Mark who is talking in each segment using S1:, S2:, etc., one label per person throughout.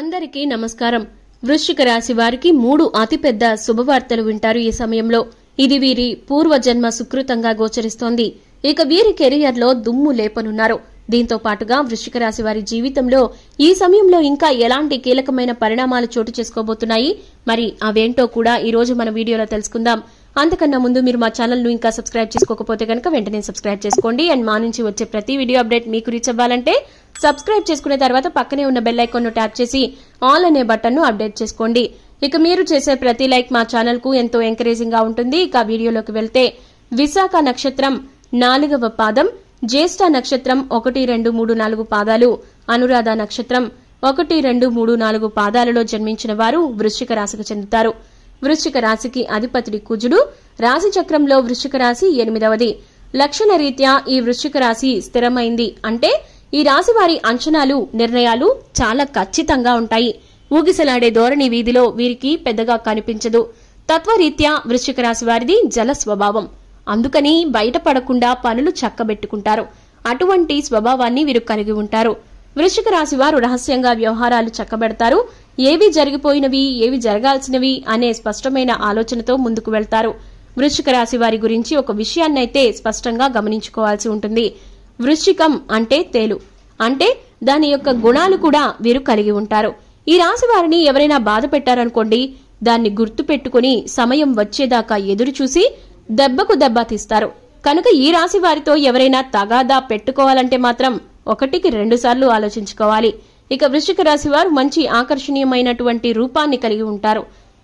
S1: అందరికీ నమస్కారం వృశ్చిక రాశి వారికి మూడు అతిపెద్ద శుభవార్తలు వింటారు ఈ సమయంలో ఇది వీరి పూర్వజన్మ సుకృతంగా గోచరిస్తోంది ఇక వీరి కెరియర్ లో దుమ్ము లేపనున్నారు దీంతో పాటుగా వృశ్చిక రాశి వారి జీవితంలో ఈ సమయంలో ఇంకా ఎలాంటి కీలకమైన పరిణామాలు చోటు చేసుకోబోతున్నాయి మరి అవేంటో కూడా ఈ రోజు మన వీడియోలో తెలుసుకుందాం అంతకన్నా ముందు మీరు మా ఛానల్ ను ఇంకా సబ్స్క్రైబ్ చేసుకోకపోతే కనుక వెంటనే సబ్స్క్రైబ్ చేసుకోండి అండ్ మా నుంచి వచ్చే ప్రతి వీడియో అప్డేట్ మీకు రీచ్ అవ్వాలంటే సబ్స్క్రైబ్ చేసుకునే తర్వాత పక్కనే ఉన్న బెల్ ను ట్యాప్ చేసి ఆల్ అనే బటన్ను అప్డేట్ చేసుకోండి ఇక మీరు చేసే ప్రతి లైక్ మా ఛానల్కు ఎంతో ఎంకరేజింగ్గా ఉంటుంది ఇక వీడియోలోకి వెళ్తే విశాఖ నక్షత్రం నాలుగవ పాదం జ్యేష్ఠ నక్షత్రం ఒకటి రెండు మూడు నాలుగు పాదాలు అనురాధ నక్షత్రం ఒకటి రెండు మూడు నాలుగు పాదాలలో జన్మించిన వారు వృశ్చిక రాశికి చెందుతారు వృశ్చిక రాశికి అధిపతిడి కుజుడు రాశిచక్రంలో వృశ్చిక రాశి ఎనిమిదవది లక్షణ రీత్యా ఈ వృశ్చిక రాశి స్థిరమైంది అంటే ఈ రాశి వారి అంచనాలు నిర్ణయాలు చాలా ఖచ్చితంగా ఉంటాయి ఊగిసలాడే ధోరణి వీధిలో వీరికి పెద్దగా కనిపించదు తత్వరీత్యా వృశ్చిక రాశి వారిది జల స్వభావం అందుకని బయటపడకుండా పనులు చక్కబెట్టుకుంటారు అటువంటి స్వభావాన్ని వీరు కలిగి ఉంటారు వృషిక రాశి వారు రహస్యంగా వ్యవహారాలు చక్కబెడతారు ఏవి జరిగిపోయినవి ఏవి జరగాల్సినవి అనే స్పష్టమైన ఆలోచనతో ముందుకు వెళ్తారు వృశ్చిక రాశి వారి గురించి ఒక విషయాన్నైతే స్పష్టంగా గమనించుకోవాల్సి ఉంటుంది వృశ్చికం అంటే తేలు అంటే దాని యొక్క గుణాలు కూడా వీరు కలిగి ఉంటారు ఈ రాశి వారిని ఎవరైనా బాధ పెట్టారనుకోండి దాన్ని గుర్తు పెట్టుకుని సమయం వచ్చేదాకా ఎదురు చూసి దెబ్బకు దెబ్బ తీస్తారు కనుక ఈ రాశి వారితో ఎవరైనా తగాదా పెట్టుకోవాలంటే మాత్రం ఒకటికి రెండుసార్లు ఆలోచించుకోవాలి ఇక వృశ్చిక రాశి వారు మంచి ఆకర్షణీయమైనటువంటి రూపాన్ని కలిగి ఉంటారు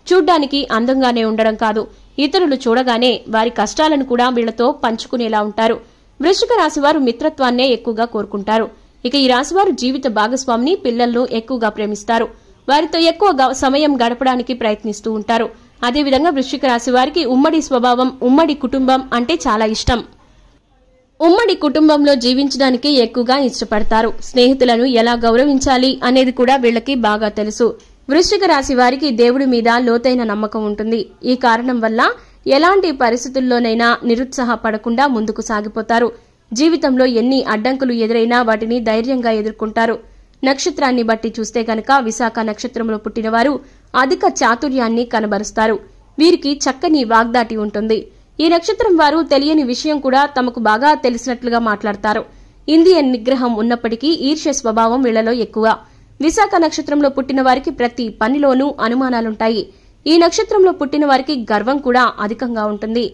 S1: చూడ్డానికి అందంగానే ఉండడం కాదు ఇతరులు చూడగానే వారి కష్టాలను కూడా వీళ్లతో పంచుకునేలా ఉంటారు వృశ్చిక రాశివారు మిత్రత్వాన్నే ఎక్కువగా కోరుకుంటారు ఇక ఈ రాశివారు జీవిత భాగస్వామిని పిల్లలను ఎక్కువగా ప్రేమిస్తారు వారితో ఎక్కువగా సమయం గడపడానికి ప్రయత్నిస్తూ ఉంటారు అదేవిధంగా వృశ్చిక రాశి వారికి ఉమ్మడి స్వభావం ఉమ్మడి కుటుంబం అంటే చాలా ఇష్టం ఉమ్మడి కుటుంబంలో జీవించడానికి ఎక్కువగా ఇష్టపడతారు స్నేహితులను ఎలా గౌరవించాలి అనేది కూడా వీళ్ళకి బాగా తెలుసు వృశ్చిక రాశి వారికి దేవుడి మీద లోతైన నమ్మకం ఉంటుంది ఈ కారణం వల్ల ఎలాంటి పరిస్థితుల్లోనైనా నిరుత్సాహపడకుండా ముందుకు సాగిపోతారు జీవితంలో ఎన్ని అడ్డంకులు ఎదురైనా వాటిని ధైర్యంగా ఎదుర్కొంటారు నక్షత్రాన్ని బట్టి చూస్తే గనక విశాఖ నక్షత్రంలో పుట్టినవారు అధిక చాతుర్యాన్ని కనబరుస్తారు వీరికి చక్కని వాగ్దాటి ఉంటుంది ఈ నక్షత్రం వారు తెలియని విషయం కూడా తమకు బాగా తెలిసినట్లుగా మాట్లాడతారు ఇండియన్ నిగ్రహం ఉన్నప్పటికీ ఈర్ష్య స్వభావం వీళ్లలో ఎక్కువ విశాఖ నక్షత్రంలో పుట్టిన వారికి ప్రతి పనిలోనూ అనుమానాలుంటాయి ఈ నక్షత్రంలో పుట్టిన వారికి గర్వం కూడా అధికంగా ఉంటుంది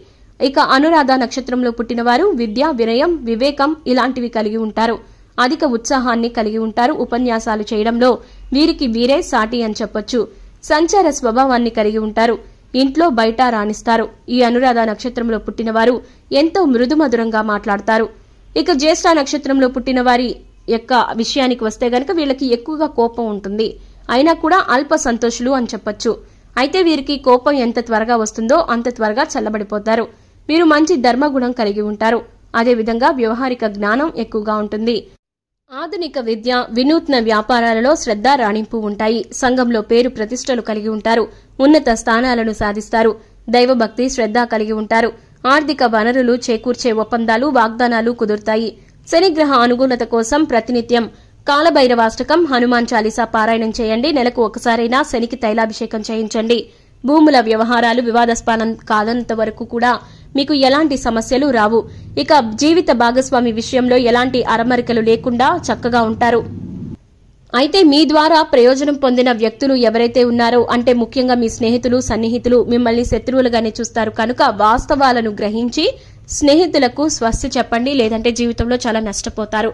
S1: ఇక అనురాధ నక్షత్రంలో పుట్టిన వారు విద్య వినయం వివేకం ఇలాంటివి కలిగి ఉంటారు అధిక ఉత్సాహాన్ని కలిగి ఉంటారు ఉపన్యాసాలు చేయడంలో వీరికి వీరే సాటి అని చెప్పొచ్చు సంచార స్వభావాన్ని కలిగి ఉంటారు ఇంట్లో బయట రాణిస్తారు ఈ అనురాధ నక్షత్రంలో పుట్టినవారు ఎంతో మృదుమధురంగా మాట్లాడతారు ఇక జ్యేష్ఠ నక్షత్రంలో పుట్టిన వారి యొక్క విషయానికి వస్తే గనక వీళ్ళకి ఎక్కువగా కోపం ఉంటుంది అయినా కూడా అల్ప సంతోషులు అని చెప్పొచ్చు అయితే వీరికి కోపం ఎంత త్వరగా వస్తుందో అంత త్వరగా చల్లబడిపోతారు వీరు మంచి ధర్మగుణం కలిగి ఉంటారు అదేవిధంగా వ్యవహారిక జ్ఞానం ఎక్కువగా ఉంటుంది ఆధునిక విద్య వినూత్న వ్యాపారాలలో శ్రద్ధ రాణింపు ఉంటాయి సంఘంలో పేరు ప్రతిష్టలు కలిగి ఉంటారు ఉన్నత స్థానాలను సాధిస్తారు దైవభక్తి శ్రద్ధ కలిగి ఉంటారు ఆర్థిక వనరులు చేకూర్చే ఒప్పందాలు వాగ్దానాలు కుదురుతాయి శనిగ్రహ అనుగుణత కోసం ప్రతినిత్యం కాలభైరవాష్టకం హనుమాన్ చాలీసా పారాయణం చేయండి నెలకు ఒకసారైనా శనికి తైలాభిషేకం చేయించండి భూముల వ్యవహారాలు వివాదాస్పానం కాదంత వరకు కూడా మీకు ఎలాంటి సమస్యలు రావు ఇక జీవిత భాగస్వామి విషయంలో ఎలాంటి అరమరికలు లేకుండా చక్కగా ఉంటారు అయితే మీ ద్వారా ప్రయోజనం పొందిన వ్యక్తులు ఎవరైతే ఉన్నారో అంటే ముఖ్యంగా మీ స్నేహితులు సన్నిహితులు మిమ్మల్ని శత్రువులుగానే చూస్తారు కనుక వాస్తవాలను గ్రహించి స్నేహితులకు స్వస్తి చెప్పండి లేదంటే జీవితంలో చాలా నష్టపోతారు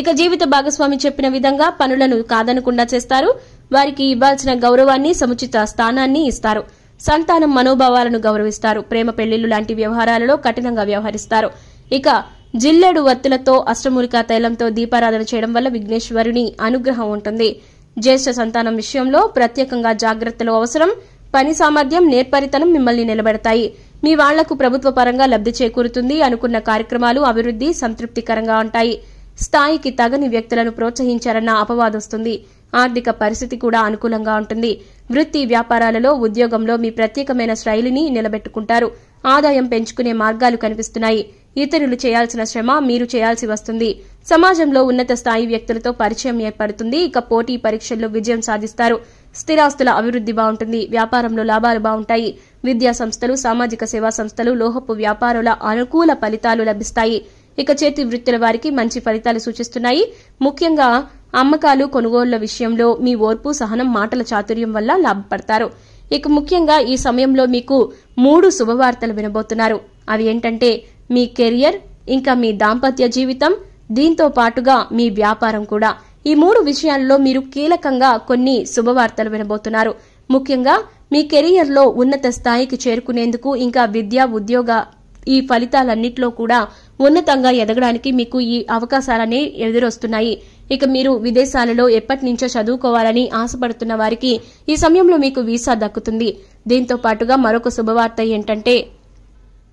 S1: ఇక జీవిత భాగస్వామి చెప్పిన విధంగా పనులను కాదనకుండా చేస్తారు వారికి ఇవ్వాల్సిన గౌరవాన్ని సముచిత స్థానాన్ని ఇస్తారు సంతానం మనోభావాలను గౌరవిస్తారు ప్రేమ పెళ్లిళ్లు లాంటి వ్యవహారాలలో కఠినంగా వ్యవహరిస్తారు ఇక జిల్లెడు వత్తులతో అష్టమూలికా తైలంతో దీపారాధన చేయడం వల్ల విఘ్నేశ్వరుని అనుగ్రహం ఉంటుంది జ్యేష్ఠ సంతానం విషయంలో ప్రత్యేకంగా జాగ్రత్తలు అవసరం పని సామర్థ్యం నేర్పరితనం మిమ్మల్ని నిలబెడతాయి మీ వాళ్లకు ప్రభుత్వ పరంగా లబ్ది చేకూరుతుంది అనుకున్న కార్యక్రమాలు అభివృద్ధి సంతృప్తికరంగా ఉంటాయి స్థాయికి తగని వ్యక్తులను ప్రోత్సహించారన్న అపవాదొస్తుంది ఆర్థిక పరిస్థితి కూడా అనుకూలంగా ఉంటుంది వృత్తి వ్యాపారాలలో ఉద్యోగంలో మీ ప్రత్యేకమైన శైలిని నిలబెట్టుకుంటారు ఆదాయం పెంచుకునే మార్గాలు కనిపిస్తున్నాయి ఇతరులు చేయాల్సిన శ్రమ మీరు చేయాల్సి వస్తుంది సమాజంలో ఉన్నత స్థాయి వ్యక్తులతో పరిచయం ఏర్పడుతుంది ఇక పోటీ పరీక్షల్లో విజయం సాధిస్తారు స్థిరాస్తుల అభివృద్ధి బాగుంటుంది వ్యాపారంలో లాభాలు బాగుంటాయి విద్యా సంస్థలు సామాజిక సేవా సంస్థలు లోహపు వ్యాపారుల అనుకూల ఫలితాలు లభిస్తాయి ఇక చేతి వృత్తుల వారికి మంచి ఫలితాలు సూచిస్తున్నాయి ముఖ్యంగా అమ్మకాలు కొనుగోళ్ల విషయంలో మీ ఓర్పు సహనం మాటల చాతుర్యం వల్ల లాభపడతారు ఇక ముఖ్యంగా ఈ సమయంలో మీకు మూడు శుభవార్తలు వినబోతున్నారు అవి ఏంటంటే మీ కెరియర్ ఇంకా మీ దాంపత్య జీవితం దీంతో పాటుగా మీ వ్యాపారం కూడా ఈ మూడు విషయాల్లో మీరు కీలకంగా కొన్ని శుభవార్తలు వినబోతున్నారు ముఖ్యంగా మీ కెరియర్లో ఉన్నత స్థాయికి చేరుకునేందుకు ఇంకా విద్య ఉద్యోగ ఈ ఫలితాలన్నింటిలో కూడా ఉన్నతంగా ఎదగడానికి మీకు ఈ అవకాశాలనే ఎదురొస్తున్నాయి ఇక మీరు విదేశాలలో ఎప్పటి నుంచో చదువుకోవాలని ఆశపడుతున్న వారికి ఈ సమయంలో మీకు వీసా దక్కుతుంది దీంతో పాటుగా మరొక శుభవార్త ఏంటంటే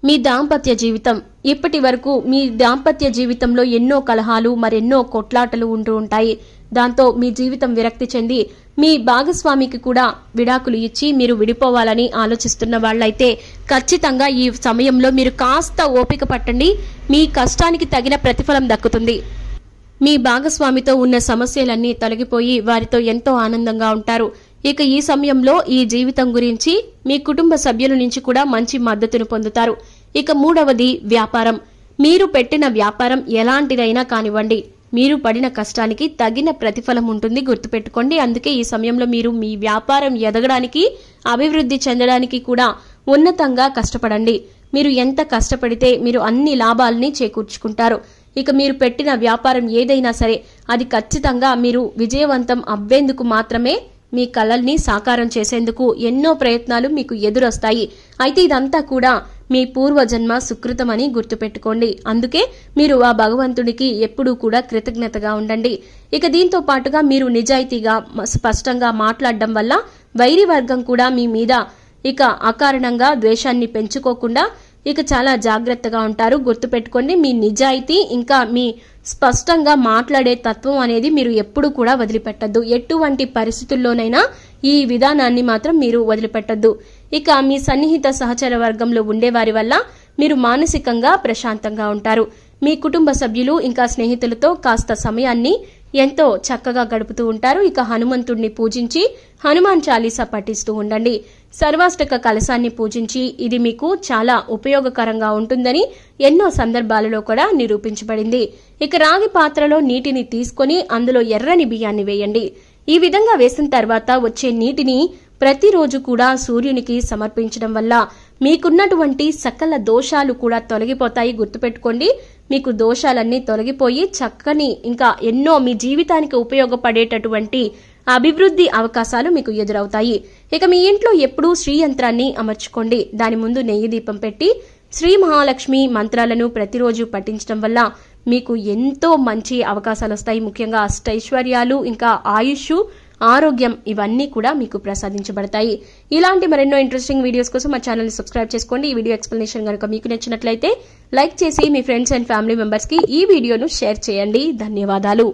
S1: మీ దాంపత్య జీవితం ఇప్పటి వరకు మీ దాంపత్య జీవితంలో ఎన్నో కలహాలు మరెన్నో కొట్లాటలు ఉంటూ ఉంటాయి దాంతో మీ జీవితం విరక్తి చెంది మీ భాగస్వామికి కూడా విడాకులు ఇచ్చి మీరు విడిపోవాలని ఆలోచిస్తున్న వాళ్ళైతే ఖచ్చితంగా ఈ సమయంలో మీరు కాస్త ఓపిక పట్టండి మీ కష్టానికి తగిన ప్రతిఫలం దక్కుతుంది మీ భాగస్వామితో ఉన్న సమస్యలన్నీ తొలగిపోయి వారితో ఎంతో ఆనందంగా ఉంటారు ఇక ఈ సమయంలో ఈ జీవితం గురించి మీ కుటుంబ సభ్యుల నుంచి కూడా మంచి మద్దతును పొందుతారు ఇక మూడవది వ్యాపారం మీరు పెట్టిన వ్యాపారం ఎలాంటిదైనా కానివ్వండి మీరు పడిన కష్టానికి తగిన ప్రతిఫలం ఉంటుంది గుర్తుపెట్టుకోండి అందుకే ఈ సమయంలో మీరు మీ వ్యాపారం ఎదగడానికి అభివృద్ధి చెందడానికి కూడా ఉన్నతంగా కష్టపడండి మీరు ఎంత కష్టపడితే మీరు అన్ని లాభాలని చేకూర్చుకుంటారు ఇక మీరు పెట్టిన వ్యాపారం ఏదైనా సరే అది ఖచ్చితంగా మీరు విజయవంతం అవ్వేందుకు మాత్రమే మీ కలల్ని సాకారం చేసేందుకు ఎన్నో ప్రయత్నాలు మీకు ఎదురొస్తాయి అయితే ఇదంతా కూడా మీ పూర్వజన్మ సుకృతమని గుర్తుపెట్టుకోండి అందుకే మీరు ఆ భగవంతుడికి ఎప్పుడూ కూడా కృతజ్ఞతగా ఉండండి ఇక దీంతో పాటుగా మీరు నిజాయితీగా స్పష్టంగా మాట్లాడడం వల్ల వైరి వర్గం కూడా మీ మీద ఇక అకారణంగా ద్వేషాన్ని పెంచుకోకుండా ఇక చాలా జాగ్రత్తగా ఉంటారు గుర్తుపెట్టుకోండి మీ నిజాయితీ ఇంకా మీ స్పష్టంగా మాట్లాడే తత్వం అనేది మీరు ఎప్పుడు కూడా వదిలిపెట్టద్దు ఎటువంటి పరిస్థితుల్లోనైనా ఈ విధానాన్ని మాత్రం మీరు వదిలిపెట్టద్దు ఇక మీ సన్నిహిత సహచర వర్గంలో ఉండేవారి వల్ల మీరు మానసికంగా ప్రశాంతంగా ఉంటారు మీ కుటుంబ సభ్యులు ఇంకా స్నేహితులతో కాస్త సమయాన్ని ఎంతో చక్కగా గడుపుతూ ఉంటారు ఇక హనుమంతుడిని పూజించి హనుమాన్ చాలీసా పఠిస్తూ ఉండండి సర్వాష్టక కలశాన్ని పూజించి ఇది మీకు చాలా ఉపయోగకరంగా ఉంటుందని ఎన్నో సందర్భాలలో కూడా నిరూపించబడింది ఇక రాగి పాత్రలో నీటిని తీసుకొని అందులో ఎర్రని బియ్యాన్ని వేయండి ఈ విధంగా వేసిన తర్వాత వచ్చే నీటిని ప్రతిరోజు కూడా సూర్యునికి సమర్పించడం వల్ల మీకున్నటువంటి సకల దోషాలు కూడా తొలగిపోతాయి గుర్తుపెట్టుకోండి మీకు దోషాలన్నీ తొలగిపోయి చక్కని ఇంకా ఎన్నో మీ జీవితానికి ఉపయోగపడేటటువంటి అభివృద్ధి అవకాశాలు మీకు ఎదురవుతాయి ఇక మీ ఇంట్లో ఎప్పుడూ శ్రీ యంత్రాన్ని అమర్చుకోండి దాని ముందు నెయ్యి దీపం పెట్టి శ్రీ మహాలక్ష్మి మంత్రాలను ప్రతిరోజు పఠించడం వల్ల మీకు ఎంతో మంచి అవకాశాలు వస్తాయి ముఖ్యంగా అష్టైశ్వర్యాలు ఇంకా ఆయుష్ ఆరోగ్యం ఇవన్నీ కూడా మీకు ప్రసాదించబడతాయి ఇలాంటి మరెన్నో ఇంట్రెస్టింగ్ వీడియోస్ కోసం మా ఛానల్ని సబ్స్క్రైబ్ చేసుకోండి ఈ వీడియో ఎక్స్ప్లెనేషన్ కనుక మీకు నచ్చినట్లయితే లైక్ చేసి మీ ఫ్రెండ్స్ అండ్ ఫ్యామిలీ మెంబర్స్కి ఈ వీడియోను షేర్ చేయండి ధన్యవాదాలు